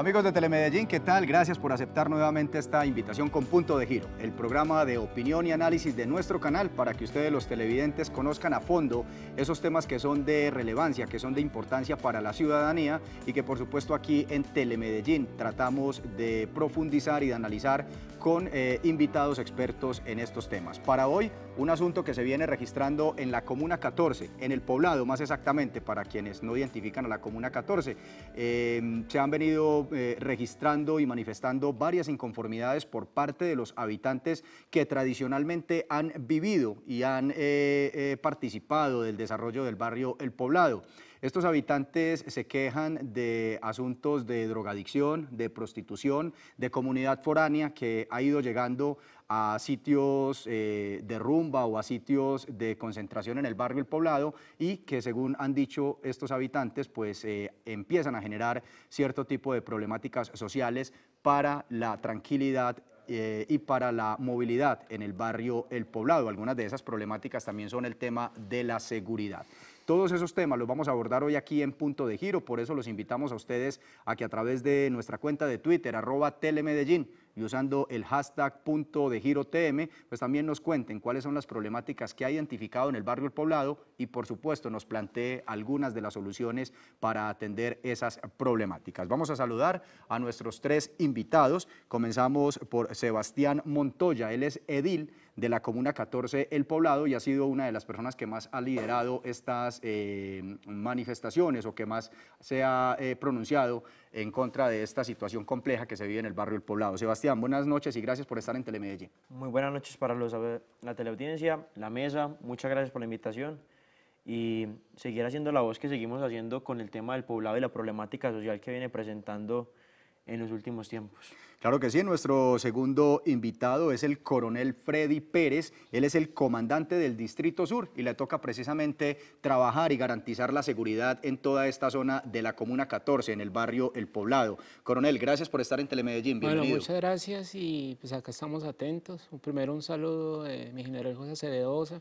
Amigos de Telemedellín, ¿qué tal? Gracias por aceptar nuevamente esta invitación con Punto de Giro, el programa de opinión y análisis de nuestro canal para que ustedes los televidentes conozcan a fondo esos temas que son de relevancia, que son de importancia para la ciudadanía y que por supuesto aquí en Telemedellín tratamos de profundizar y de analizar con eh, invitados expertos en estos temas. Para hoy un asunto que se viene registrando en la Comuna 14, en el poblado más exactamente, para quienes no identifican a la Comuna 14. Em, se han venido eh, registrando y manifestando varias inconformidades por parte de los habitantes que tradicionalmente han vivido y han eh, eh, participado del desarrollo del barrio El Poblado. Estos habitantes se quejan de asuntos de drogadicción, de prostitución, de comunidad foránea que ha ido llegando a sitios eh, de rumba o a sitios de concentración en el barrio El Poblado y que según han dicho estos habitantes pues eh, empiezan a generar cierto tipo de problemáticas sociales para la tranquilidad eh, y para la movilidad en el barrio El Poblado. Algunas de esas problemáticas también son el tema de la seguridad. Todos esos temas los vamos a abordar hoy aquí en Punto de Giro, por eso los invitamos a ustedes a que a través de nuestra cuenta de Twitter, arroba telemedellín, y usando el hashtag punto de giro TM, pues también nos cuenten cuáles son las problemáticas que ha identificado en el barrio El Poblado y por supuesto nos plantee algunas de las soluciones para atender esas problemáticas. Vamos a saludar a nuestros tres invitados. Comenzamos por Sebastián Montoya, él es edil de la Comuna 14 El Poblado y ha sido una de las personas que más ha liderado estas eh, manifestaciones o que más se ha eh, pronunciado en contra de esta situación compleja que se vive en el barrio El Poblado. Sebastián, buenas noches y gracias por estar en Telemedellín. Muy buenas noches para los, eh, la teleaudiencia, la mesa, muchas gracias por la invitación y seguir haciendo la voz que seguimos haciendo con el tema del poblado y la problemática social que viene presentando en los últimos tiempos. Claro que sí, nuestro segundo invitado es el coronel Freddy Pérez, él es el comandante del Distrito Sur y le toca precisamente trabajar y garantizar la seguridad en toda esta zona de la Comuna 14, en el barrio El Poblado. Coronel, gracias por estar en Telemedellín, bienvenido. Bueno, muchas gracias y pues acá estamos atentos. Primero un saludo de mi general José Cededosa,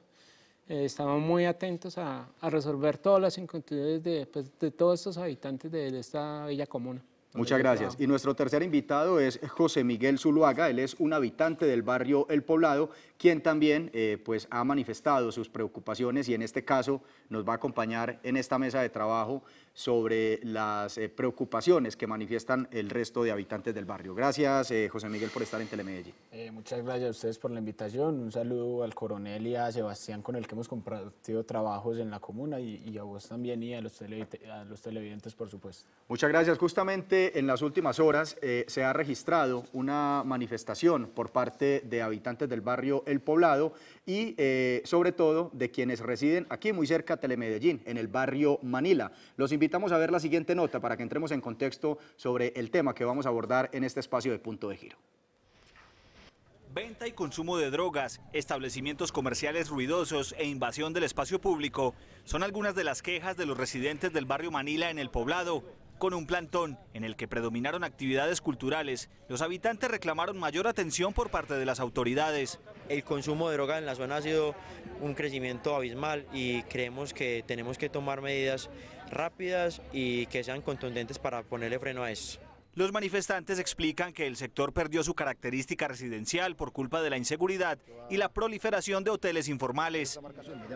eh, estamos muy atentos a, resolver todas las inquietudes pues, de, todos estos habitantes de, de esta bella comuna. Muchas gracias. Y nuestro tercer invitado es José Miguel Zuluaga. Él es un habitante del barrio El Poblado, quien también eh, pues, ha manifestado sus preocupaciones y en este caso nos va a acompañar en esta mesa de trabajo sobre las eh, preocupaciones que manifiestan el resto de habitantes del barrio. Gracias, eh, José Miguel, por estar en Telemedellín. Eh, muchas gracias a ustedes por la invitación. Un saludo al coronel y a Sebastián, con el que hemos compartido trabajos en la comuna, y, a vos también y a los, a los, televidentes, por supuesto. Muchas gracias. Justamente en las últimas horas se ha registrado una manifestación por parte de habitantes del barrio El Poblado y eh, sobre todo de quienes residen aquí muy cerca de Telemedellín, en el barrio Manila. Los invitamos a ver la siguiente nota para que entremos en contexto sobre el tema que vamos a abordar en este espacio de punto de giro. Venta y consumo de drogas, establecimientos comerciales ruidosos e invasión del espacio público son algunas de las quejas de los residentes del barrio Manila en el poblado, con un plantón en el que predominaron actividades culturales. Los habitantes reclamaron mayor atención por parte de las autoridades. El consumo de droga en la zona ha sido un crecimiento abismal y creemos que tenemos que tomar medidas rápidas y que sean contundentes para ponerle freno a eso. Los manifestantes explican que el sector perdió su característica residencial por culpa de la inseguridad y la proliferación de hoteles informales.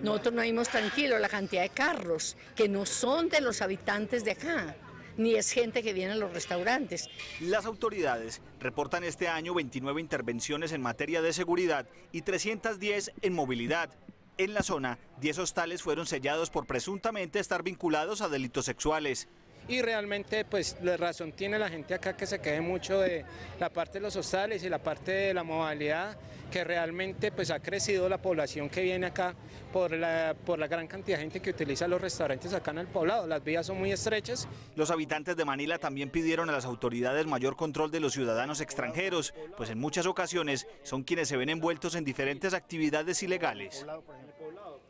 Nosotros no vimos tranquilos la cantidad de carros que no son de los habitantes de acá ni es gente que viene a los restaurantes. Las autoridades reportan este año 29 intervenciones en materia de seguridad y 310 en movilidad. En la zona, 10 hostales fueron sellados por presuntamente estar vinculados a delitos sexuales y realmente pues la razón tiene la gente acá que se queje mucho de la parte de los hostales y la parte de la modalidad que realmente pues ha crecido la población que viene acá por la, por la gran cantidad de gente que utiliza los restaurantes acá en el poblado, las vías son muy estrechas. Los habitantes de Manila también pidieron a las autoridades mayor control de los ciudadanos extranjeros, pues en muchas ocasiones son quienes se ven envueltos en diferentes actividades ilegales.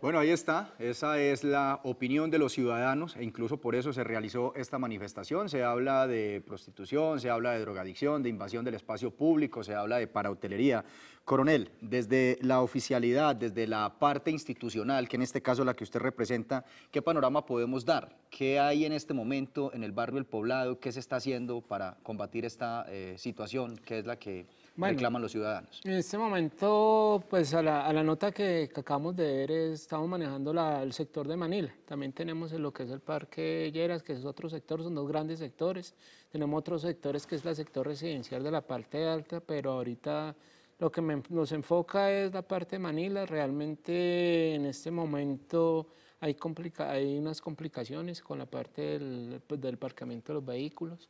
Bueno, ahí está. Esa es la opinión de los ciudadanos e incluso por eso se realizó esta manifestación. Se habla de prostitución, se habla de drogadicción, de invasión del espacio público, se habla de parahotelería. Coronel, desde la oficialidad, desde la parte institucional, que en este caso la que usted representa, ¿qué panorama podemos dar? ¿Qué hay en este momento en el barrio El Poblado? ¿Qué se está haciendo para combatir esta eh, situación ¿Qué es la que bueno, los ciudadanos. En este momento, pues a la, nota que, acabamos de ver, estamos manejando la, el sector de Manila. También tenemos lo que es el Parque Lleras, que es otro sector, son dos grandes sectores. Tenemos otros sectores que es el sector residencial de la parte alta, pero ahorita lo que nos enfoca es la parte de Manila. Realmente en este momento hay, complica, hay unas complicaciones con la parte del, pues, del parcamiento de los vehículos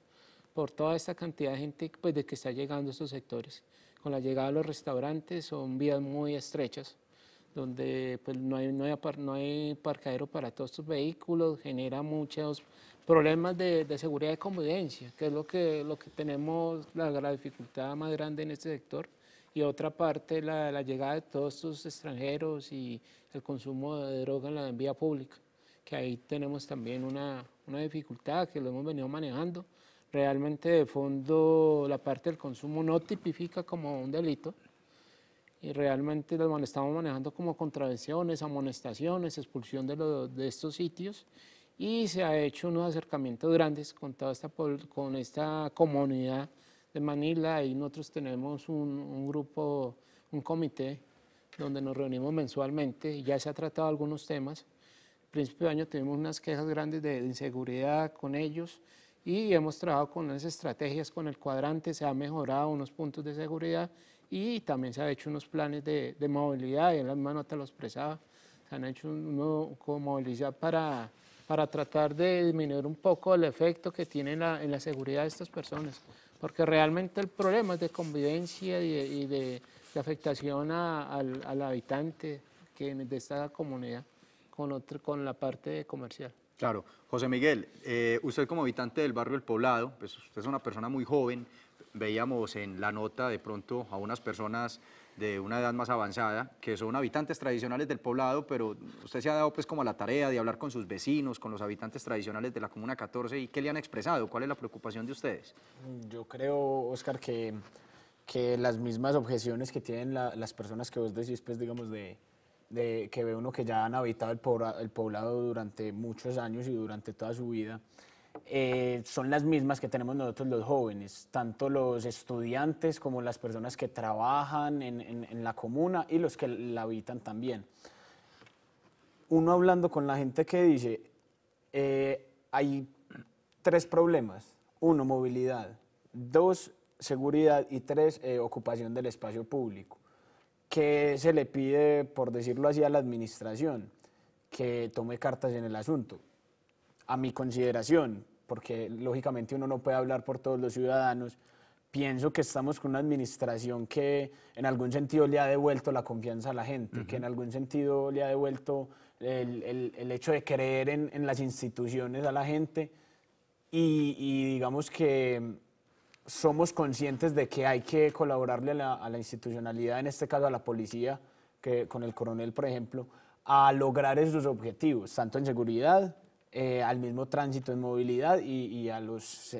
por toda esta cantidad de gente pues, de que está llegando a estos sectores. Con la llegada de los restaurantes son vías muy estrechas, donde pues, no, hay, no, hay, no hay parcadero para todos estos vehículos, genera muchos problemas de, de, seguridad y convivencia, que es lo que, lo que tenemos, la, dificultad más grande en este sector y otra parte la, la, llegada de todos estos extranjeros y el consumo de droga en la vía pública, que ahí tenemos también una, una, dificultad que lo hemos venido manejando, Realmente de fondo la parte del consumo no tipifica como un delito y realmente los estamos manejando como contravenciones, amonestaciones, expulsión de, de estos sitios y se ha hecho unos acercamientos grandes con toda esta, con esta comunidad de Manila y nosotros tenemos un, un grupo, un comité donde nos reunimos mensualmente y ya se ha tratado algunos temas. principio de año tuvimos unas quejas grandes de inseguridad con ellos, y hemos trabajado con unas estrategias con el cuadrante, se han mejorado unos puntos de seguridad y también se han hecho unos planes de, movilidad, y en la misma nota lo expresaba, se han hecho nuevo con movilidad para, para tratar de disminuir un poco el efecto que tiene en la, seguridad de estas personas, porque realmente el problema es de convivencia y de, afectación al, habitante de esta comunidad con la parte comercial. Claro. José Miguel, eh, usted como habitante del barrio El Poblado, pues usted es una persona muy joven, veíamos en la nota de pronto a unas personas de una edad más avanzada, que son habitantes tradicionales del poblado, pero usted se ha dado pues como a la tarea de hablar con sus vecinos, con los habitantes tradicionales de la Comuna 14, ¿y qué le han expresado? ¿Cuál es la preocupación de ustedes? Yo creo, Oscar, que, que las mismas objeciones que tienen las personas que vos decís, pues digamos, de, que ve uno que ya han habitado el, poblado durante muchos años y durante toda su vida, eh, son las mismas que tenemos nosotros los jóvenes, tanto los estudiantes como las personas que trabajan en, la comuna y los que la habitan también. Uno hablando con la gente que dice, eh, hay tres problemas. Uno, movilidad. Dos, seguridad. Y tres, eh, ocupación del espacio público. ¿qué se le pide, por decirlo así, a la administración? Que tome cartas en el asunto. A mi consideración, porque lógicamente uno no puede hablar por todos los ciudadanos, pienso que estamos con una administración que en algún sentido le ha devuelto la confianza a la gente, que en algún sentido le ha devuelto el, el, hecho de creer en, en, las instituciones a la gente y digamos que somos conscientes de que hay que colaborarle a la, institucionalidad, en este caso a la policía, que con el coronel, por ejemplo, a lograr esos objetivos, tanto en seguridad, eh, al mismo tránsito en movilidad y, eh, a, los,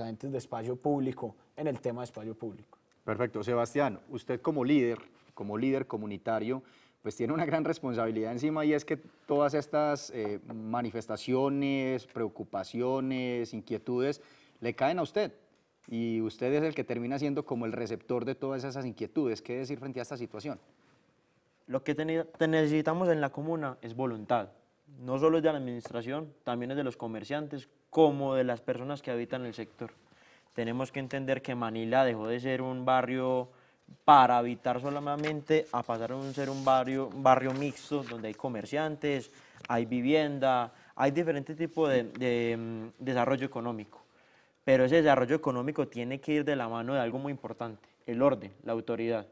agentes de espacio público en el tema de espacio público. Perfecto. Sebastián, usted como líder, como líder comunitario, pues tiene una gran responsabilidad encima y es que todas estas eh, manifestaciones, preocupaciones, inquietudes, le caen a usted, y usted es el que termina siendo como el receptor de todas esas inquietudes. ¿Qué decir frente a esta situación? Lo que necesitamos en la comuna es voluntad. No solo es de la administración, también es de los comerciantes como de las personas que habitan el sector. Tenemos que entender que Manila dejó de ser un barrio para habitar solamente a pasar a ser un barrio, barrio mixto donde hay comerciantes, hay vivienda, hay diferentes tipos de mm, desarrollo económico pero ese desarrollo económico tiene que ir de la mano de algo muy importante, el orden, la autoridad.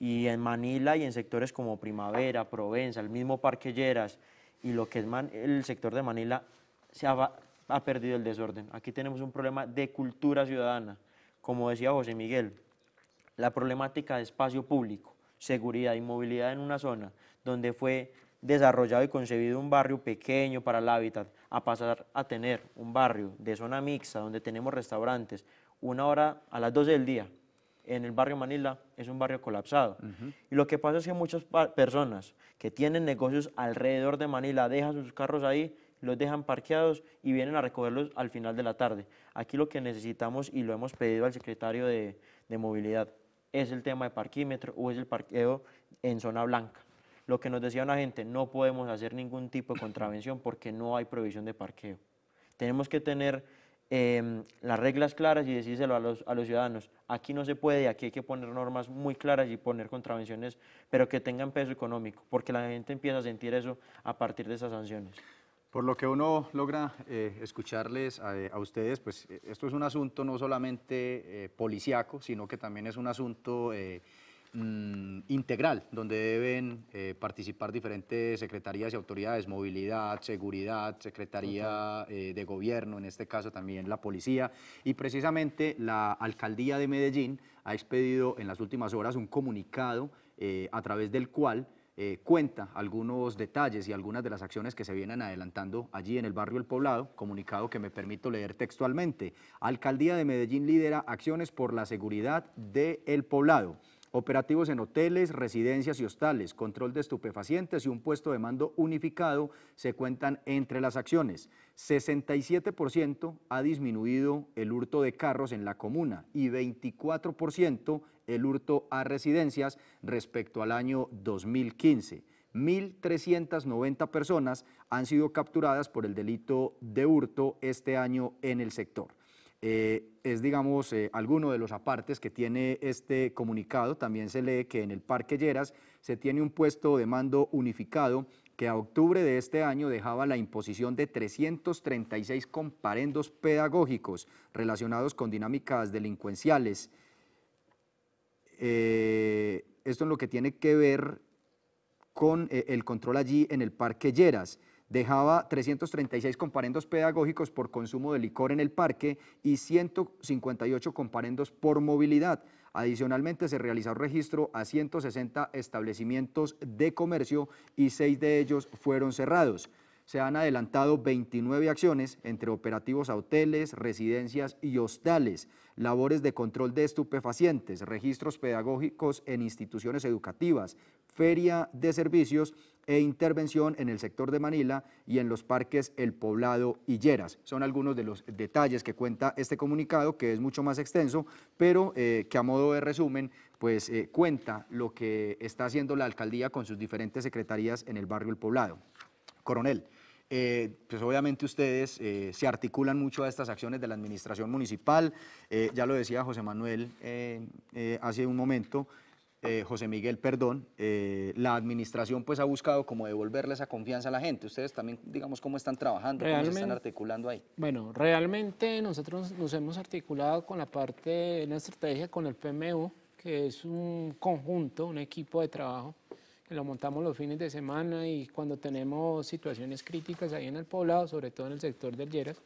Y en Manila y en sectores como Primavera, Provenza, el mismo Parque Lleras y lo que es el sector de Manila, se ha perdido el desorden. Aquí tenemos un problema de cultura ciudadana. Como decía José Miguel, la problemática de espacio público, seguridad y movilidad en una zona donde fue desarrollado y concebido un barrio pequeño para el hábitat a pasar a tener un barrio de zona mixta donde tenemos restaurantes una hora a las 12 del día en el barrio Manila es un barrio colapsado. Y lo que pasa es que muchas personas que tienen negocios alrededor de Manila dejan sus carros ahí, los dejan parqueados y vienen a recogerlos al final de la tarde. Aquí lo que necesitamos y lo hemos pedido al secretario de, de movilidad es el tema de parquímetro o es el parqueo en zona blanca lo que nos decía una gente, no podemos hacer ningún tipo de contravención porque no hay prohibición de parqueo. Tenemos que tener em, las reglas claras y decírselo a los, ciudadanos. Aquí no se puede, aquí hay que poner normas muy claras y poner contravenciones, pero que tengan peso económico, porque la gente empieza a sentir eso a partir de esas sanciones. Por lo que uno logra eh, escucharles eh, a, ustedes, pues eh, esto es un asunto no solamente eh, policiaco, sino que también es un asunto Mm, integral, donde deben eh, participar diferentes secretarías y autoridades, movilidad, seguridad, secretaría eh, de gobierno, en este caso también la policía, y precisamente la alcaldía de Medellín ha expedido en las últimas horas un comunicado eh, a través del cual cuenta algunos detalles y algunas de las acciones que se vienen adelantando allí en el barrio El Poblado, comunicado que me permito leer textualmente. Alcaldía de Medellín lidera acciones por la seguridad de El Poblado operativos en hoteles, residencias y hostales, control de estupefacientes y un puesto de mando unificado se cuentan entre las acciones. 67% ha disminuido el hurto de carros en la comuna y 24% el hurto a residencias respecto al año 2015. 1.390 personas han sido capturadas por el delito de hurto este año en el sector. Eh, es, digamos, eh, alguno de los apartes que tiene este comunicado. También se lee que en el Parque Lleras se tiene un puesto de mando unificado que a octubre de este año dejaba la imposición de 336 comparendos pedagógicos relacionados con dinámicas delincuenciales. Eh, esto es lo que tiene que ver con el control allí en el Parque Lleras dejaba 336 comparendos pedagógicos por consumo de licor en el parque y 158 comparendos por movilidad. Adicionalmente, se realizó registro a 160 establecimientos de comercio y seis de ellos fueron cerrados. Se han adelantado 29 acciones entre operativos a hoteles, residencias y hostales labores de control de estupefacientes, registros pedagógicos en instituciones educativas, feria de servicios e intervención en el sector de Manila y en los parques El Poblado y Lleras. Son algunos de los detalles que cuenta este comunicado, que es mucho más extenso, pero eh, que a modo de resumen, pues eh, cuenta lo que está haciendo la alcaldía con sus diferentes secretarías en el barrio El Poblado. Coronel, eh, pues obviamente ustedes eh, se articulan mucho a estas acciones de la administración municipal. Eh, ya lo decía José Manuel hace un momento, José Miguel, perdón, la administración pues ha buscado como devolverle esa confianza a la gente. Ustedes también, digamos, cómo están trabajando, cómo se están articulando ahí. Bueno, realmente nosotros nos hemos articulado con la parte de la estrategia con el PMU, que es un conjunto, un equipo de trabajo lo montamos los fines de semana y cuando tenemos situaciones críticas ahí en el poblado, sobre todo en el sector del Lleras,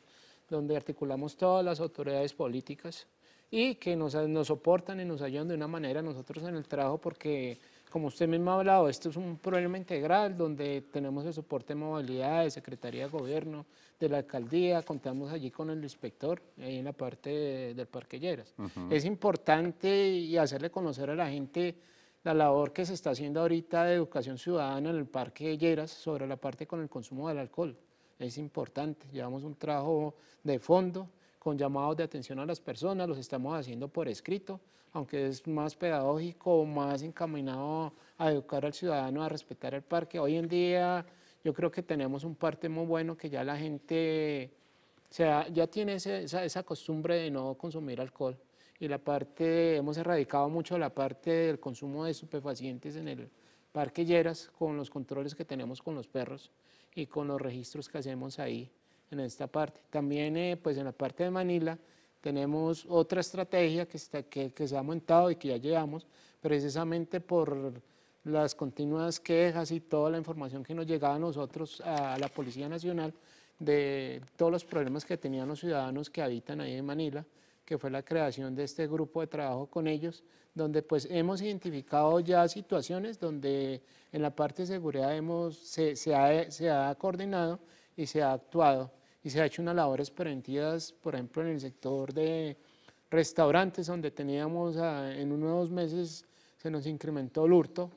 donde articulamos todas las autoridades políticas y que nos, nos soportan y nos ayudan de una manera nosotros en el trabajo porque, como usted mismo ha hablado, esto es un problema integral donde tenemos el soporte de movilidad, de Secretaría de Gobierno, de la alcaldía, contamos allí con el inspector ahí en la parte del Parque Lleras. Es importante y hacerle conocer a la gente la labor que se está haciendo ahorita de educación ciudadana en el Parque de Lleras sobre la parte con el consumo del alcohol. Es importante, llevamos un trabajo de fondo con llamados de atención a las personas, los estamos haciendo por escrito, aunque es más pedagógico, más encaminado a educar al ciudadano, a respetar el parque. Hoy en día yo creo que tenemos un parte muy bueno que ya la gente o sea, ya tiene esa costumbre de no consumir alcohol y la parte, hemos erradicado mucho la parte del consumo de estupefacientes en el Parque Lleras con los controles que tenemos con los perros y con los registros que hacemos ahí en esta parte. También eh, pues en la parte de Manila tenemos otra estrategia que, está, que, que se ha montado y que ya llevamos precisamente por las continuas quejas y toda la información que nos llegaba a nosotros, a la Policía Nacional, de todos los problemas que tenían los ciudadanos que habitan ahí en Manila que fue la creación de este grupo de trabajo con ellos, donde pues hemos identificado ya situaciones donde en la parte de seguridad hemos, se, se, ha, se ha coordinado y se ha actuado y se ha hecho unas labores preventivas, por ejemplo, en el sector de restaurantes, donde teníamos en unos meses se nos incrementó el hurto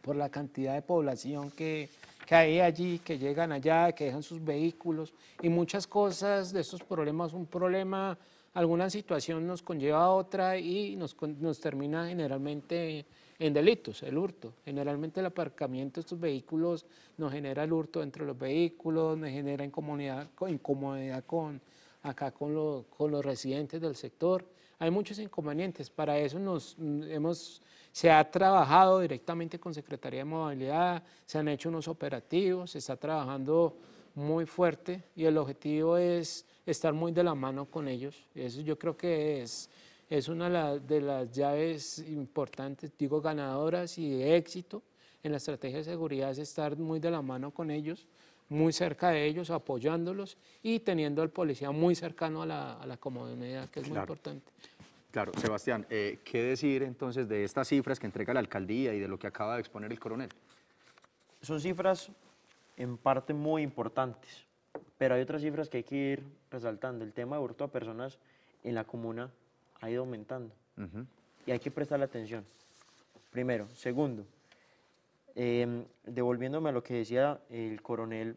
por la cantidad de población que, que hay allí, que llegan allá, que dejan sus vehículos y muchas cosas de estos problemas, un problema alguna situación nos conlleva a otra y nos, nos termina generalmente en delitos, el hurto. Generalmente el aparcamiento de estos vehículos nos genera el hurto entre los vehículos, nos genera incomodidad, incomodidad con, acá con, con los residentes del sector. Hay muchos inconvenientes, para eso nos, hemos, se ha trabajado directamente con Secretaría de Movilidad, se han hecho unos operativos, se está trabajando muy fuerte y el objetivo es estar muy de la mano con ellos. Eso yo creo que es, es una de las llaves importantes, digo, ganadoras y de éxito en la estrategia de seguridad es estar muy de la mano con ellos, muy cerca de ellos, apoyándolos y teniendo al policía muy cercano a la, comodidad, comunidad, que es muy importante. Claro, Sebastián, eh, ¿qué decir entonces de estas cifras que entrega la alcaldía y de lo que acaba de exponer el coronel? Son cifras en parte muy importantes. Pero hay otras cifras que hay que ir resaltando. El tema de hurto a personas en la comuna ha ido aumentando y hay que prestarle atención. Primero. Segundo, em, devolviéndome a lo que decía el coronel,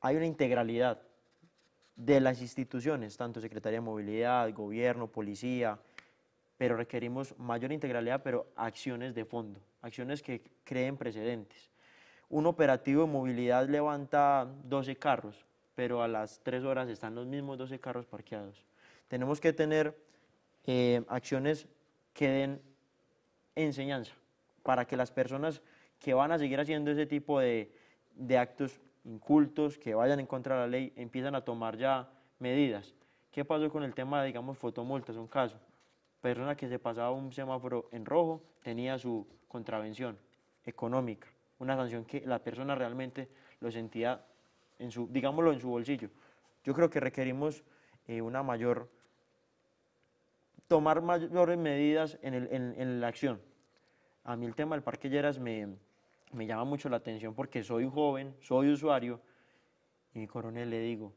hay una integralidad de las instituciones, tanto Secretaría de Movilidad, Gobierno, Policía, pero requerimos mayor integralidad, pero acciones de fondo, acciones que creen precedentes un operativo de movilidad levanta 12 carros, pero a las 3 horas están los mismos 12 carros parqueados. Tenemos que tener eh, acciones que den enseñanza para que las personas que van a seguir haciendo ese tipo de, de actos incultos, que vayan en contra de la ley, empiezan a tomar ya medidas. ¿Qué pasó con el tema de, digamos, fotomultas? Un caso. Persona que se pasaba un semáforo en rojo tenía su contravención económica una sanción que la persona realmente lo sentía, en su, digámoslo, en su bolsillo. Yo creo que requerimos eh, una mayor, tomar mayores medidas en, la acción. A mí el tema del parque Lleras me, me llama mucho la atención porque soy joven, soy usuario, y mi coronel le digo,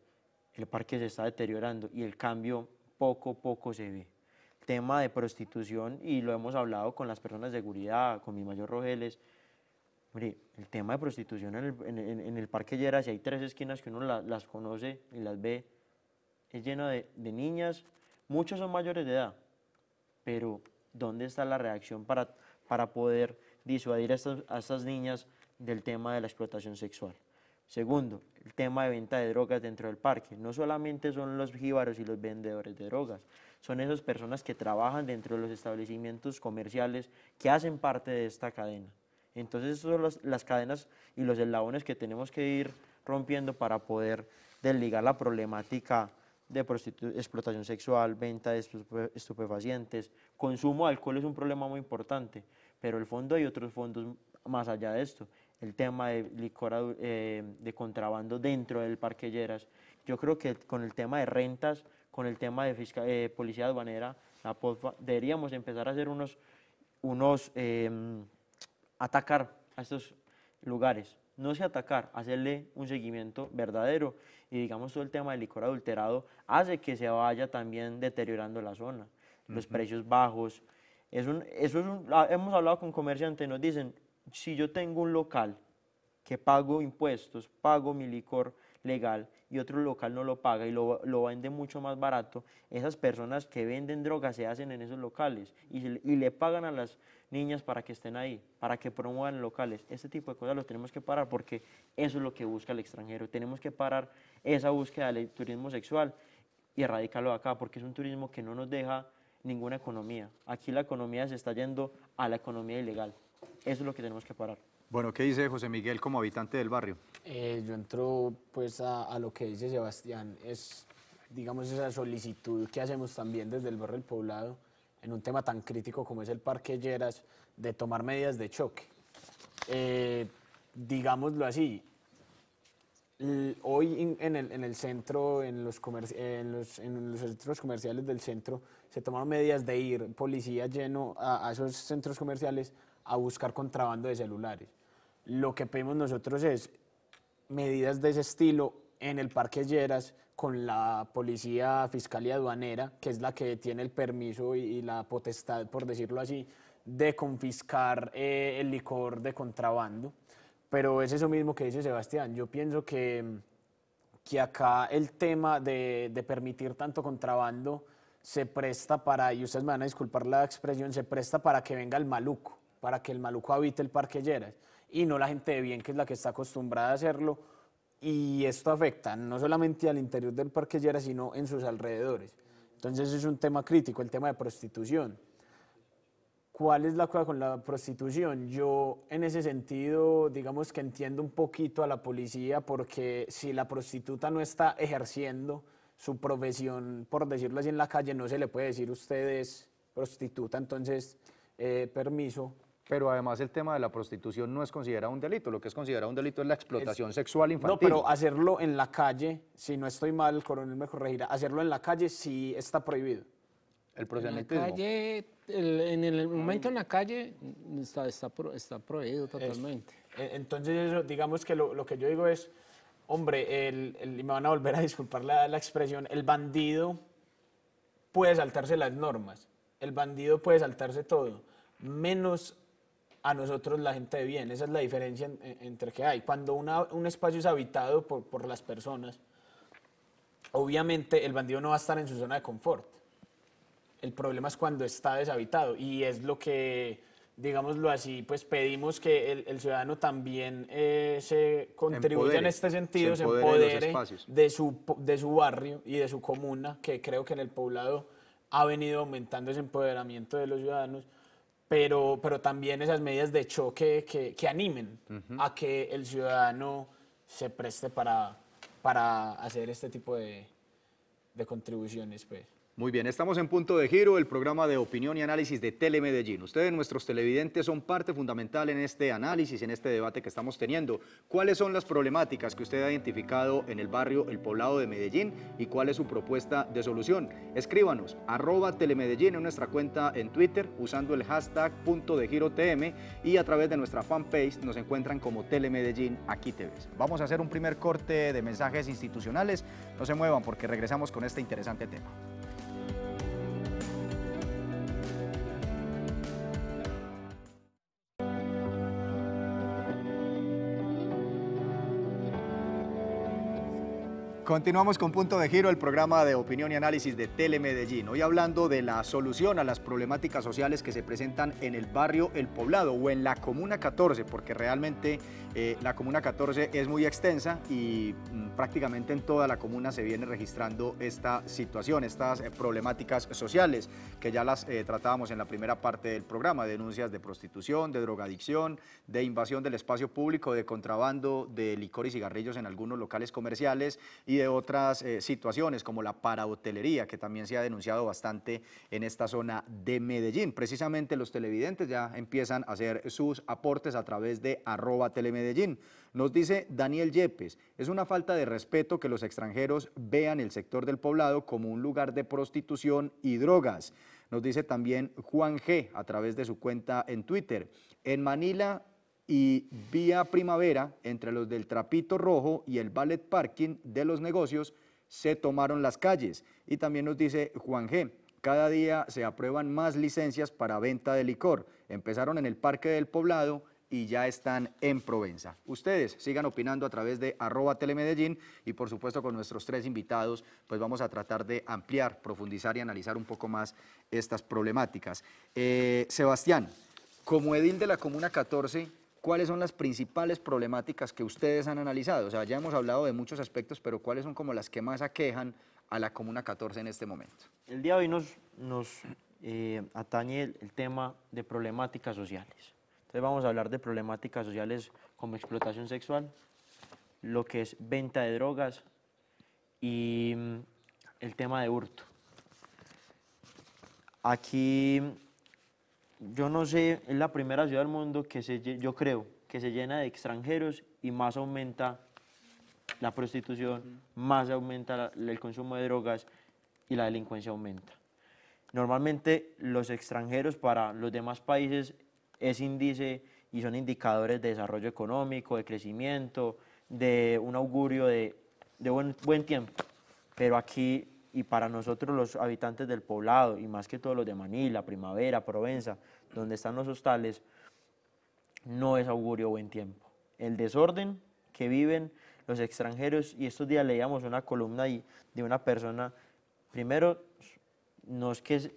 el parque se está deteriorando y el cambio poco a poco se ve. tema de prostitución, y lo hemos hablado con las personas de seguridad, con mi mayor Rogeles, el tema de prostitución en el, Parque Lleras, si hay tres esquinas que uno las conoce y las ve, es lleno de, niñas, muchas son mayores de edad, pero ¿dónde está la reacción para, para poder disuadir a estas, a estas niñas del tema de la explotación sexual? Segundo, el tema de venta de drogas dentro del parque. No solamente son los jíbaros y los vendedores de drogas, son esas personas que trabajan dentro de los establecimientos comerciales que hacen parte de esta cadena. Entonces, esas son las cadenas y los eslabones que tenemos que ir rompiendo para poder desligar la problemática de explotación sexual, venta de estupefacientes, consumo de alcohol es un problema muy importante, pero el fondo hay otros fondos más allá de esto, el tema de licor eh, de contrabando dentro del parque Lleras, yo creo que con el tema de rentas, con el tema de fiscal, eh, policía aduanera, deberíamos empezar a hacer unos, unos em, atacar a estos lugares. No sé atacar, hacerle un seguimiento verdadero. Y digamos todo el tema del licor adulterado hace que se vaya también deteriorando la zona. Los precios bajos. Es un, eso es ah, hemos hablado con comerciantes, nos dicen, si yo tengo un local que pago impuestos, pago mi licor legal y otro local no lo paga y lo, vende mucho más barato, esas personas que venden drogas se hacen en esos locales y le pagan a las niñas para que estén ahí, para que promuevan locales. Este tipo de cosas lo tenemos que parar porque eso es lo que busca el extranjero. Tenemos que parar esa búsqueda del turismo sexual y erradicarlo acá porque es un turismo que no nos deja ninguna economía. Aquí la economía se está yendo a la economía ilegal. Eso es lo que tenemos que parar. Bueno, ¿qué dice José Miguel como habitante del barrio? Eh, yo entro pues a, a, lo que dice Sebastián, es digamos esa solicitud que hacemos también desde el barrio El poblado en un tema tan crítico como es el Parque Lleras, de tomar medidas de choque. Eh, digámoslo así, hoy en, el, centro, en los, centros comerciales del centro, se tomaron medidas de ir policía lleno a, a esos centros comerciales a buscar contrabando de celulares. Lo que pedimos nosotros es medidas de ese estilo en el Parque Lleras, con la policía, fiscalía aduanera, que es la que tiene el permiso y, la potestad, por decirlo así, de confiscar eh, el licor de contrabando. Pero es eso mismo que dice Sebastián. Yo pienso que, que acá el tema de, de permitir tanto contrabando se presta para, y ustedes me van a disculpar la expresión, se presta para que venga el maluco, para que el maluco habite el parque Lleras y no la gente de bien que es la que está acostumbrada a hacerlo y esto afecta no solamente al interior del Parque Llera, sino en sus alrededores. Entonces es un tema crítico, el tema de prostitución. ¿Cuál es la cosa con la prostitución? Yo en ese sentido, digamos que entiendo un poquito a la policía porque si la prostituta no está ejerciendo su profesión, por decirlo así, en la calle, no se le puede decir ustedes prostituta, entonces eh, permiso, pero además el tema de la prostitución no es considerado un delito, lo que es considerado un delito es la explotación sexual infantil. No, pero hacerlo en la calle, si no estoy mal, el coronel me corregirá, hacerlo en la calle sí está prohibido. El procedimiento. En el, momento en la calle mm, está, está, prohibido totalmente. E, entonces, digamos que lo, que yo digo es, hombre, y me van a volver a disculpar la, la expresión, el bandido puede saltarse las normas, el bandido puede saltarse todo, menos a nosotros la gente de bien. Esa es la diferencia entre que hay. Cuando un espacio es habitado por, por, las personas, obviamente el bandido no va a estar en su zona de confort. El problema es cuando está deshabitado y es lo que, digámoslo así, pues pedimos que el, ciudadano también eh, se contribuya en este sentido, se empodere, de, de su barrio y de su comuna, que creo que en el poblado ha venido aumentando ese empoderamiento de los ciudadanos pero, pero también esas medidas de choque que, animen a que el ciudadano se preste para, hacer este tipo de, de contribuciones. Pues. Muy bien, estamos en Punto de Giro, el programa de opinión y análisis de Telemedellín. Ustedes, nuestros televidentes, son parte fundamental en este análisis, en este debate que estamos teniendo. ¿Cuáles son las problemáticas que usted ha identificado en el barrio El Poblado de Medellín y cuál es su propuesta de solución? Escríbanos, arroba Telemedellín en nuestra cuenta en Twitter usando el hashtag Punto de Giro TM y a través de nuestra fanpage nos encuentran como Telemedellín Aquí Te Ves. Vamos a hacer un primer corte de mensajes institucionales. No se muevan porque regresamos con este interesante tema. Continuamos con Punto de Giro, el programa de opinión y análisis de Telemedellín. Hoy hablando de la solución a las problemáticas sociales que se presentan en el barrio El Poblado o en la Comuna 14, porque realmente eh, la Comuna 14 es muy extensa y mm, prácticamente en toda la comuna se viene registrando esta situación, estas eh, problemáticas sociales que ya las eh, tratábamos en la primera parte del programa, denuncias de prostitución, de drogadicción, de invasión del espacio público, de contrabando de licor y cigarrillos en algunos locales comerciales y de otras eh, situaciones como la parahotelería, que también se ha denunciado bastante en esta zona de Medellín. Precisamente los televidentes ya empiezan a hacer sus aportes a través de arroba telemedellín. Nos dice Daniel Yepes, es una falta de respeto que los extranjeros vean el sector del poblado como un lugar de prostitución y drogas. Nos dice también Juan G a través de su cuenta en Twitter. En Manila y vía primavera, entre los del Trapito Rojo y el Ballet Parking de los negocios, se tomaron las calles. Y también nos dice Juan G. Cada día se aprueban más licencias para venta de licor. Empezaron en el Parque del Poblado y ya están en Provenza. Ustedes sigan opinando a través de arroba telemedellín y por supuesto con nuestros tres invitados pues vamos a tratar de ampliar, profundizar y analizar un poco más estas problemáticas. Eh, Sebastián, como edil de la Comuna 14, ¿cuáles son las principales problemáticas que ustedes han analizado? O sea, ya hemos hablado de muchos aspectos, pero ¿cuáles son como las que más aquejan a la Comuna 14 en este momento? El día de hoy nos, eh, atañe el, el, tema de problemáticas sociales. Entonces vamos a hablar de problemáticas sociales como explotación sexual, lo que es venta de drogas y mm, el tema de hurto. Aquí yo no sé, es la primera ciudad del mundo que se, yo creo, que se llena de extranjeros y más aumenta la prostitución, más aumenta el consumo de drogas y la delincuencia aumenta. Normalmente los extranjeros para los demás países es índice y son indicadores de desarrollo económico, de crecimiento, de un augurio de, buen, buen tiempo. Pero aquí y para nosotros los habitantes del poblado, y más que todos los de Manila, Primavera, Provenza, donde están los hostales, no es augurio buen tiempo. El desorden que viven los extranjeros, y estos días leíamos una columna de una persona, primero, no es que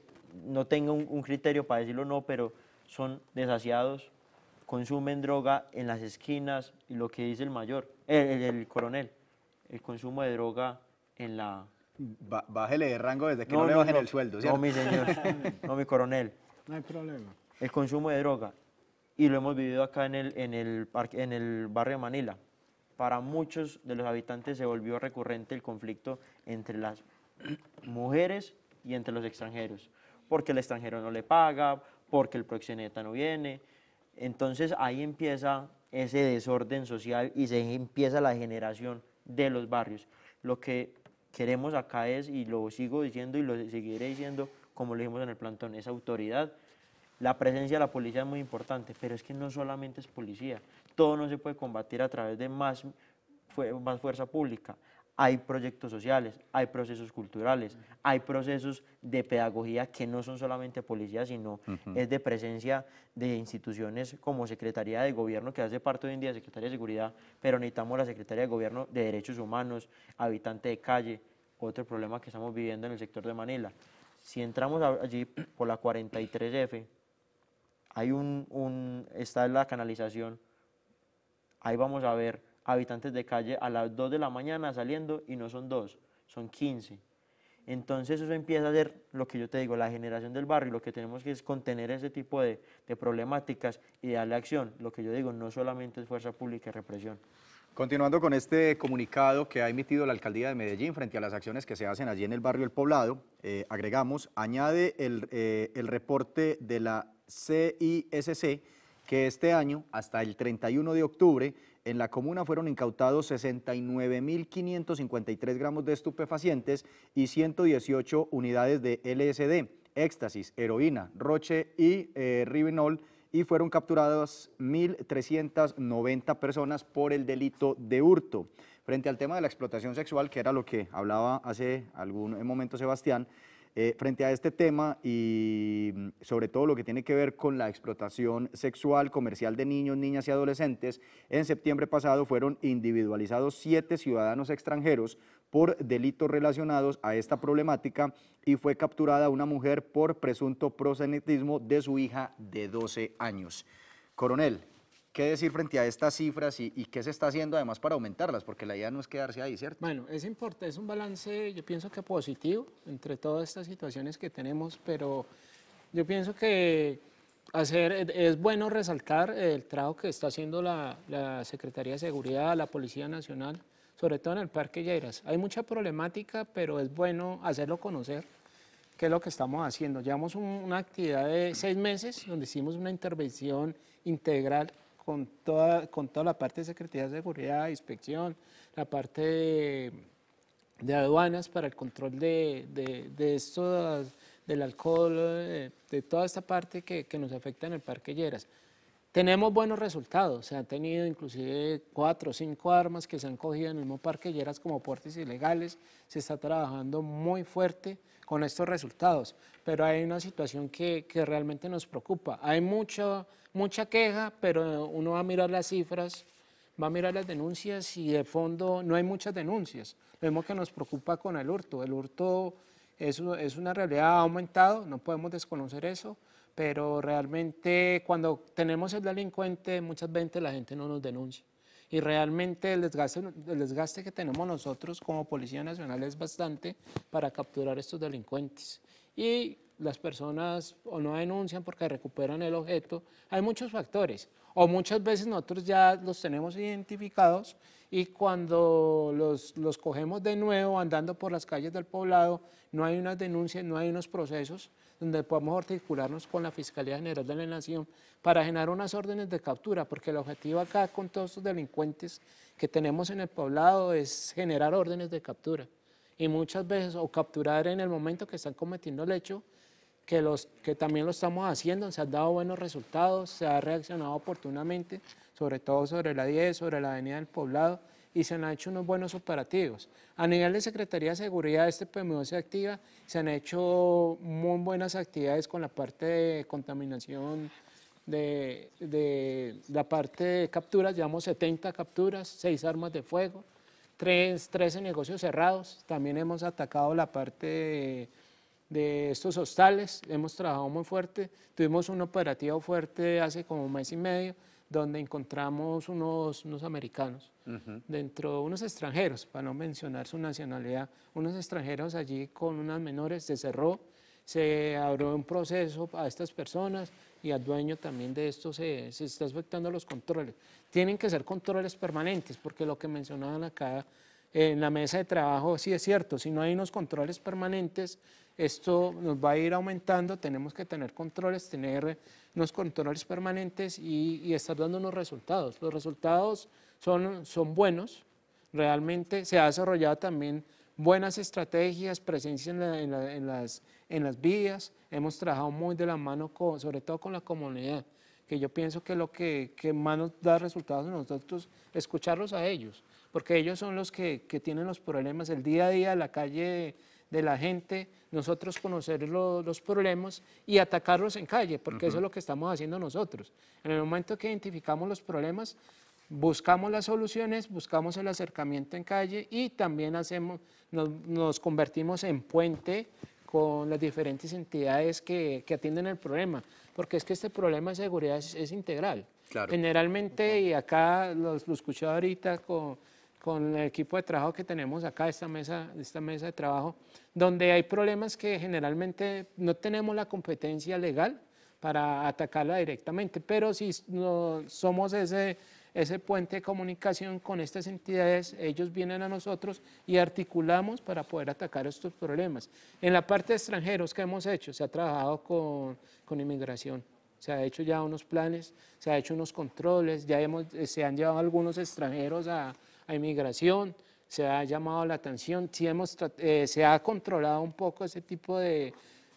no tenga un, criterio para decirlo no, pero son desasiados, consumen droga en las esquinas, y lo que dice el mayor, el coronel, el consumo de droga en la bájele de rango desde que no, le bajen el sueldo, No, mi señor, no, mi coronel. No hay problema. El consumo de droga, y lo hemos vivido acá en el, en el, parque, en el barrio de Manila, para muchos de los habitantes se volvió recurrente el conflicto entre las mujeres y entre los extranjeros, porque el extranjero no le paga, porque el proxeneta no viene. Entonces ahí empieza ese desorden social y se empieza la generación de los barrios. Lo que queremos acá es, y lo sigo diciendo y lo seguiré diciendo, como lo dijimos en el plantón, esa autoridad. La presencia de la policía es muy importante, pero es que no solamente es policía. Todo no se puede combatir a través de más fuerza pública hay proyectos sociales, hay procesos culturales, hay procesos de pedagogía que no son solamente policía, sino es de presencia de instituciones como Secretaría de Gobierno, que hace parte hoy en día de Secretaría de Seguridad, pero necesitamos la Secretaría de Gobierno de Derechos Humanos, habitante de calle, otro problema que estamos viviendo en el sector de Manila. Si entramos allí por la 43F, hay un, un está la canalización, ahí vamos a ver habitantes de calle a las 2 de la mañana saliendo y no son 2, son 15. Entonces eso empieza a ser lo que yo te digo, la generación del barrio, lo que tenemos que es contener ese tipo de, problemáticas y darle acción. Lo que yo digo, no solamente es fuerza pública y represión. Continuando con este comunicado que ha emitido la Alcaldía de Medellín frente a las acciones que se hacen allí en el barrio El Poblado, eh, agregamos, añade el, eh, el reporte de la CISC que este año, hasta el 31 de octubre, en la comuna fueron incautados 69.553 gramos de estupefacientes y 118 unidades de LSD, éxtasis, heroína, roche y eh, y fueron capturadas 1.390 personas por el delito de hurto. Frente al tema de la explotación sexual, que era lo que hablaba hace algún momento Sebastián, eh, frente a este tema y mm, sobre todo lo que tiene que ver con la explotación sexual comercial de niños, niñas y adolescentes, en septiembre pasado fueron individualizados siete ciudadanos extranjeros por delitos relacionados a esta problemática y fue capturada una mujer por presunto prosenetismo de su hija de 12 años. Coronel, ¿Qué decir frente a estas cifras y, qué se está haciendo además para aumentarlas? Porque la idea no es quedarse ahí, ¿cierto? Bueno, es importante, es un balance, yo pienso que positivo entre todas estas situaciones que tenemos, pero yo pienso que hacer, es bueno resaltar el trabajo que está haciendo la, Secretaría de Seguridad, la Policía Nacional, sobre todo en el Parque Lleras. Hay mucha problemática, pero es bueno hacerlo conocer qué es lo que estamos haciendo. Llevamos una actividad de seis meses donde hicimos una intervención integral con toda, con toda la parte de Secretaría de Seguridad, Inspección, la parte de, aduanas para el control de, de, del alcohol, de, toda esta parte que, que, nos afecta en el Parque Lleras. Tenemos buenos resultados, se han tenido inclusive cuatro o cinco armas que se han cogido en el mismo parque y como puertes ilegales, se está trabajando muy fuerte con estos resultados, pero hay una situación que, realmente nos preocupa, hay mucha, mucha queja, pero uno va a mirar las cifras, va a mirar las denuncias y de fondo no hay muchas denuncias, lo mismo que nos preocupa con el hurto, el hurto es, una realidad, ha aumentado, no podemos desconocer eso, pero realmente cuando tenemos el delincuente, muchas veces la gente no nos denuncia. Y realmente el desgaste, el desgaste que tenemos nosotros como Policía Nacional es bastante para capturar estos delincuentes. Y las personas o no denuncian porque recuperan el objeto. Hay muchos factores. O muchas veces nosotros ya los tenemos identificados y cuando los, los cogemos de nuevo andando por las calles del poblado, no hay unas denuncias, no hay unos procesos, donde podamos articularnos con la Fiscalía General de la Nación para generar unas órdenes de captura, porque el objetivo acá con todos estos delincuentes que tenemos en el poblado es generar órdenes de captura y muchas veces o capturar en el momento que están cometiendo el hecho, que, los, que también lo estamos haciendo, se han dado buenos resultados, se ha reaccionado oportunamente, sobre todo sobre la 10, sobre la avenida del poblado, y se han hecho unos buenos operativos. A nivel de Secretaría de Seguridad, este PMO se activa, se han hecho muy buenas actividades con la parte de contaminación, de, de la parte de capturas, llevamos 70 capturas, 6 armas de fuego, 13 negocios cerrados, también hemos atacado la parte de de estos hostales, hemos trabajado muy fuerte, tuvimos un operativo fuerte hace como un mes y medio, donde encontramos unos, unos americanos, dentro unos extranjeros, para no mencionar su nacionalidad, unos extranjeros allí con unas menores, se cerró, se abrió un proceso a estas personas y al dueño también de esto se, se está afectando los controles. Tienen que ser controles permanentes, porque lo que mencionaban acá en la mesa de trabajo sí es cierto, si no hay unos controles permanentes, esto nos va a ir aumentando, tenemos que tener controles, tener unos controles permanentes y, estar dando unos resultados. Los resultados son, son buenos, realmente se ha desarrollado también buenas estrategias, presencia en, las, en las vías, hemos trabajado muy de la mano, con, sobre todo con la comunidad, que yo pienso que lo que, más nos da resultados a nosotros, escucharlos a ellos, porque ellos son los que, que tienen los problemas, el día a día, la calle de la gente, nosotros conocer los problemas y atacarlos en calle, porque eso es lo que estamos haciendo nosotros. En el momento que identificamos los problemas, buscamos las soluciones, buscamos el acercamiento en calle y también hacemos, nos, convertimos en puente con las diferentes entidades que, atienden el problema, porque es que este problema de seguridad es, integral. Generalmente, y acá lo, lo escuché ahorita con con el equipo de trabajo que tenemos acá, esta mesa, esta mesa de trabajo, donde hay problemas que generalmente no tenemos la competencia legal para atacarla directamente, pero si no, somos ese, ese puente de comunicación con estas entidades, ellos vienen a nosotros y articulamos para poder atacar estos problemas. En la parte de extranjeros, que hemos hecho? Se ha trabajado con, con inmigración, se ha hecho ya unos planes, se ha hecho unos controles, ya hemos, se han llevado algunos extranjeros a, emigración, se ha llamado la atención, hemos, eh, se ha controlado un poco ese tipo de,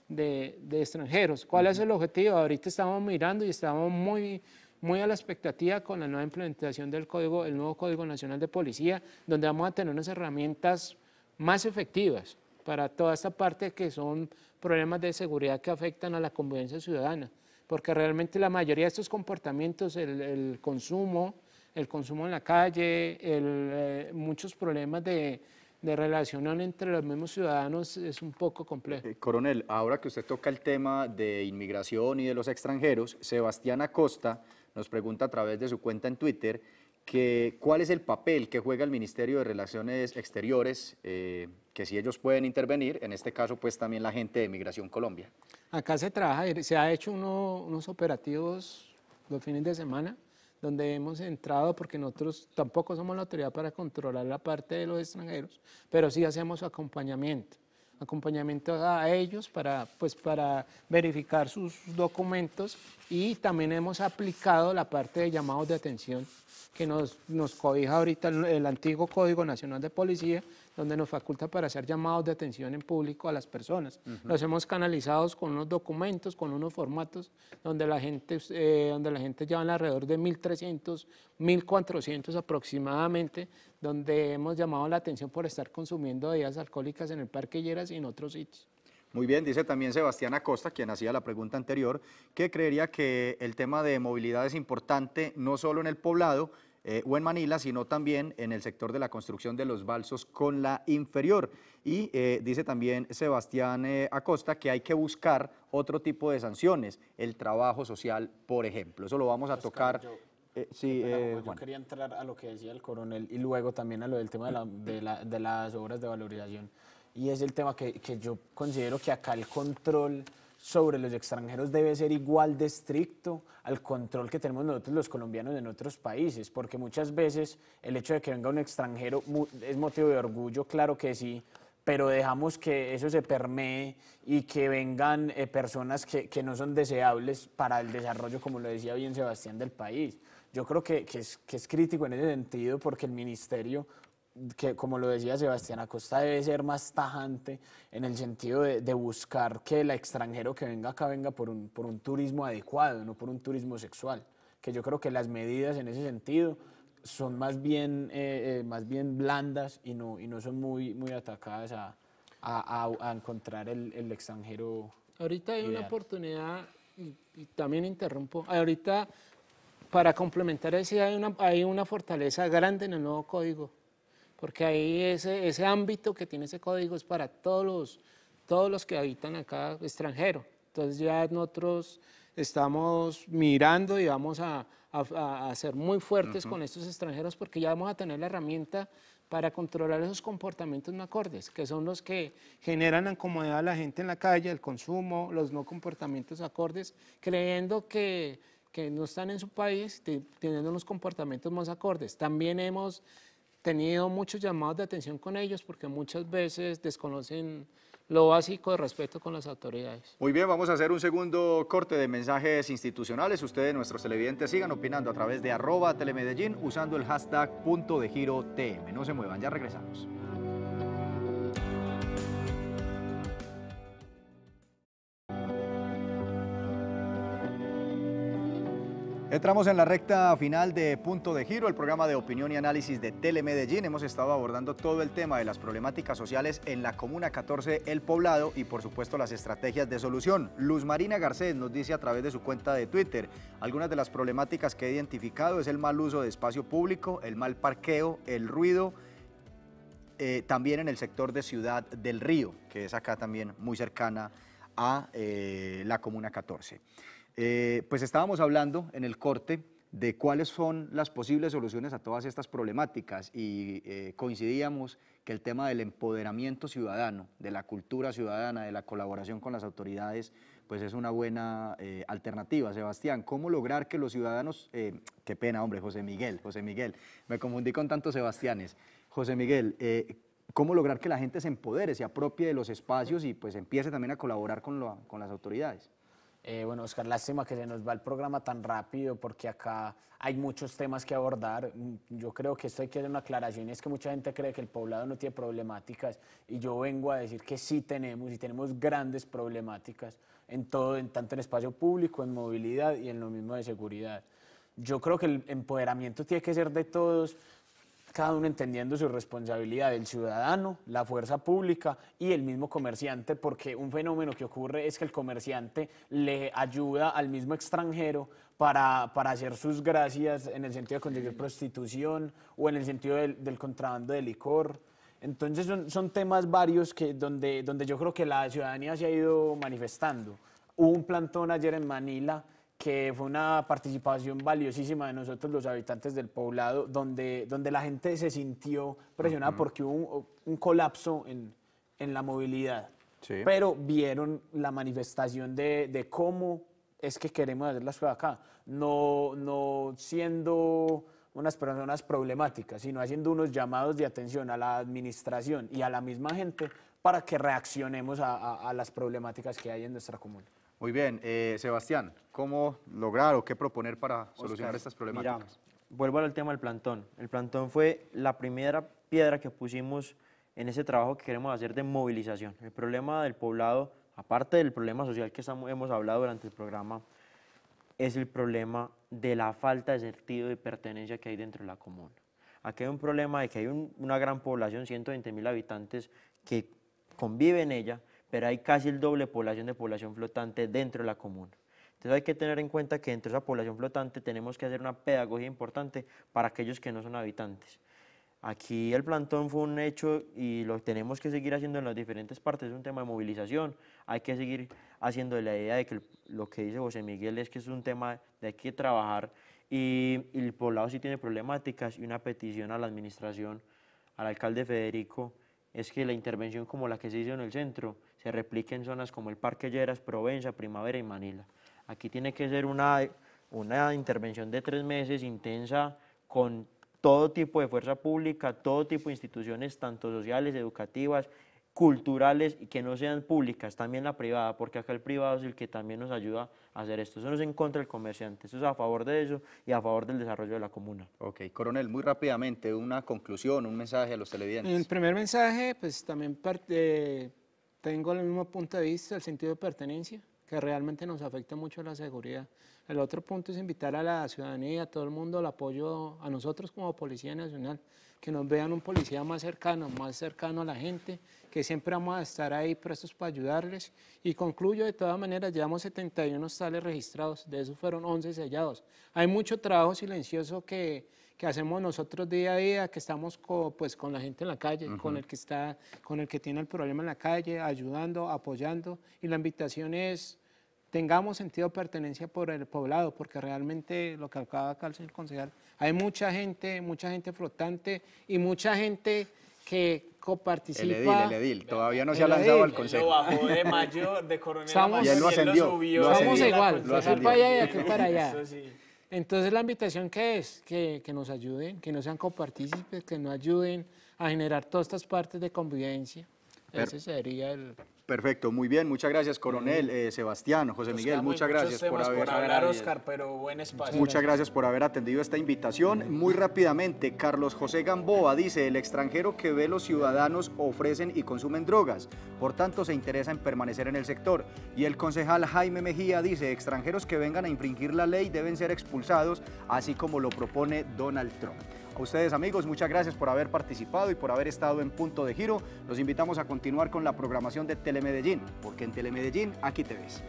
de, extranjeros. ¿Cuál es el objetivo? Ahorita estamos mirando y estamos muy, muy a la expectativa con la nueva implementación del código, el nuevo Código Nacional de Policía, donde vamos a tener unas herramientas más efectivas para toda esta parte que son problemas de seguridad que afectan a la convivencia ciudadana, porque realmente la mayoría de estos comportamientos, el, el consumo, el consumo en la calle, el, eh, muchos problemas de, relación entre los mismos ciudadanos es un poco complejo. coronel, ahora que usted toca el tema de inmigración y de los extranjeros, Sebastián Acosta nos pregunta a través de su cuenta en Twitter que, cuál es el papel que juega el Ministerio de Relaciones Exteriores, eh, que si ellos pueden intervenir, en este caso pues también la gente de Migración Colombia. Acá se trabaja, se ha hecho unos operativos los fines de semana donde hemos entrado, porque nosotros tampoco somos la autoridad para controlar la parte de los extranjeros, pero sí hacemos acompañamiento acompañamiento a ellos para, pues, para verificar sus documentos y también hemos aplicado la parte de llamados de atención que nos, nos cobija ahorita el, antiguo Código Nacional de Policía donde nos faculta para hacer llamados de atención en público a las personas. nos Los hemos canalizado con unos documentos, con unos formatos, donde la gente, eh, donde la gente lleva alrededor de 1.300, 1.400 aproximadamente, donde hemos llamado la atención por estar consumiendo bebidas alcohólicas en el Parque Lleras y en otros sitios. Muy bien, dice también Sebastián Acosta, quien hacía la pregunta anterior, que creería que el tema de movilidad es importante no solo en el poblado, eh, o en Manila, sino también en el sector de la construcción de los balsos con la inferior. Y eh, dice también Sebastián eh, Acosta que hay que buscar otro tipo de sanciones, el trabajo social, por ejemplo. Eso lo vamos a pues, tocar. sí, yo quería entrar a lo que decía el coronel y luego también a lo del tema de, las obras de valorización. Y es el tema que, que yo considero que acá el control sobre los extranjeros debe ser igual de estricto al control que tenemos nosotros los colombianos en otros países, porque muchas veces el hecho de que venga un extranjero es motivo de orgullo, claro que sí, pero dejamos que eso se permee y que vengan eh, personas que, que, no son deseables para el desarrollo, como lo decía bien Sebastián, del país. Yo creo que, que, es, que es crítico en ese sentido porque el ministerio que como lo decía Sebastián Acosta debe ser más tajante en el sentido de, buscar que el extranjero que venga acá venga por un, por un turismo adecuado, no por un turismo sexual, que yo creo que las medidas en ese sentido son más bien, eh, eh, más bien blandas y no, y no son muy, muy atacadas a, a, encontrar el, el, extranjero. Ahorita hay una oportunidad, y, también interrumpo, ahorita para complementar eso hay una, hay una fortaleza grande en el nuevo código porque ahí ese, ese ámbito que tiene ese código es para todos los, todos los que habitan acá extranjero. Entonces ya nosotros estamos mirando y vamos a, a, ser muy fuertes con estos extranjeros porque ya vamos a tener la herramienta para controlar esos comportamientos no acordes, que son los que generan incomodidad a la gente en la calle, el consumo, los no comportamientos acordes, creyendo que, que no están en su país, teniendo unos comportamientos más acordes. También hemos tenido muchos llamados de atención con ellos porque muchas veces desconocen lo básico de respeto con las autoridades. Muy bien, vamos a hacer un segundo corte de mensajes institucionales. Ustedes, nuestros televidentes, sigan opinando a través de arroba telemedellín usando el hashtag punto de giro TM. No se muevan, ya regresamos. Entramos en la recta final de Punto de Giro, el programa de opinión y análisis de Telemedellín. Hemos estado abordando todo el tema de las problemáticas sociales en la Comuna 14 El Poblado y por supuesto las estrategias de solución. Luz Marina Garcés nos dice a través de su cuenta de Twitter, algunas de las problemáticas que ha identificado es el mal uso de espacio público, el mal parqueo, el ruido, eh, también en el sector de Ciudad del Río, que es acá también muy cercana a eh, la Comuna 14. Eh, pues estábamos hablando en el corte de cuáles son las posibles soluciones a todas estas problemáticas y eh, coincidíamos que el tema del empoderamiento ciudadano, de la cultura ciudadana, de la colaboración con las autoridades, pues es una buena eh, alternativa. Sebastián, ¿cómo lograr que los ciudadanos, qué pena hombre, José Miguel, José Miguel, me confundí con tantos Sebastianes, José Miguel, ¿cómo lograr que la gente se empodere, se apropie de los espacios y pues empiece también a colaborar con las autoridades? Eh, bueno, Oscar, lástima que se nos va el programa tan rápido porque acá hay muchos temas que abordar. Mm, yo creo que esto hay que hacer una aclaración es que mucha gente cree que el poblado no tiene problemáticas y yo vengo a decir que sí tenemos y tenemos grandes problemáticas en todo, en tanto en espacio público, en movilidad y en lo mismo de seguridad. Yo creo que el empoderamiento tiene que ser de todos cada uno entendiendo su responsabilidad, el ciudadano, la fuerza pública y el mismo comerciante, porque un fenómeno que ocurre es que el comerciante le ayuda al mismo extranjero para, hacer sus gracias en el sentido de conseguir prostitución o en el sentido del, contrabando de licor. Entonces son, temas varios que donde, donde yo creo que la ciudadanía se ha ido manifestando. Hubo un plantón ayer en Manila que fue una participación valiosísima de nosotros los habitantes del poblado, donde, donde la gente se sintió presionada porque hubo un, colapso en, en, la movilidad. Pero vieron la manifestación de, de, cómo es que queremos hacer las cosas acá, no, no siendo unas personas problemáticas, sino haciendo unos llamados de atención a la administración y a la misma gente para que reaccionemos a, a las problemáticas que hay en nuestra comuna. Muy bien, eh, Sebastián, ¿cómo lograr o qué proponer para solucionar estas problemáticas? vuelvo al tema del plantón. El plantón fue la primera piedra que pusimos en ese trabajo que queremos hacer de movilización. El problema del poblado, aparte del problema social que hemos hablado durante el programa, es el problema de la falta de sentido de pertenencia que hay dentro de la comuna. Aquí hay un problema de que hay una gran población, 120 mil habitantes, que conviven en ella, pero hay casi el doble población de población flotante dentro de la comuna. Entonces hay que tener en cuenta que dentro de esa población flotante tenemos que hacer una pedagogía importante para aquellos que no son habitantes. Aquí el plantón fue un hecho y lo tenemos que seguir haciendo en las diferentes partes, es un tema de movilización, hay que seguir haciendo la idea de que lo que dice José Miguel es que es un tema de hay que trabajar y, y el poblado sí tiene problemáticas y una petición a la administración, al alcalde Federico, es que la intervención como la que se hizo en el centro se replique en zonas como el Parque Lleras, Provenza, Primavera y Manila. Aquí tiene que ser una, una intervención de tres meses intensa con todo tipo de fuerza pública, todo tipo de instituciones, tanto sociales, educativas, culturales y que no sean públicas, también la privada, porque acá el privado es el que también nos ayuda a hacer esto. Eso no es en contra del comerciante, eso es a favor de eso y a favor del desarrollo de la comuna. Ok, coronel, muy rápidamente, una conclusión, un mensaje a los televidentes. El primer mensaje, pues también parte, tengo el mismo punto de vista, el sentido de pertenencia, que realmente nos afecta mucho la seguridad. El otro punto es invitar a la ciudadanía, a todo el mundo, el apoyo a nosotros como Policía Nacional, que nos vean un policía más cercano, más cercano a la gente, que siempre vamos a estar ahí prestos para ayudarles. Y concluyo, de todas maneras, llevamos 71 hostales registrados, de esos fueron 11 sellados. Hay mucho trabajo silencioso que que hacemos nosotros día a día, que estamos con, pues, con la gente en la calle, con, el que está, con el que tiene el problema en la calle, ayudando, apoyando. Y la invitación es tengamos sentido de pertenencia por el poblado, porque realmente lo que acaba acá el señor concejal, hay mucha gente, mucha gente flotante y mucha gente que coparticipa. El edil, el edil. Todavía no se ha lanzado al consejo. Lo bajó de mayor, de coronel. y él lo ascendió. Lo igual. Lo ascendió. para allá y aquí para allá. Eso sí. Entonces la invitación que es que, nos ayuden, que no sean copartícipes, que nos ayuden a generar todas estas partes de convivencia. Ese sería el... Perfecto, muy bien, muchas gracias, coronel eh, Sebastián, José pues, Miguel, muchas gracias por haber Muchas gracias por haber atendido esta invitación. Muy rápidamente, Carlos José Gamboa dice, el extranjero que ve los ciudadanos ofrecen y consumen drogas, por tanto se interesa en permanecer en el sector. Y el concejal Jaime Mejía dice, extranjeros que vengan a infringir la ley deben ser expulsados, así como lo propone Donald Trump. A ustedes amigos, muchas gracias por haber participado y por haber estado en Punto de Giro. Los invitamos a continuar con la programación de Telemedellín, porque en Telemedellín aquí te ves.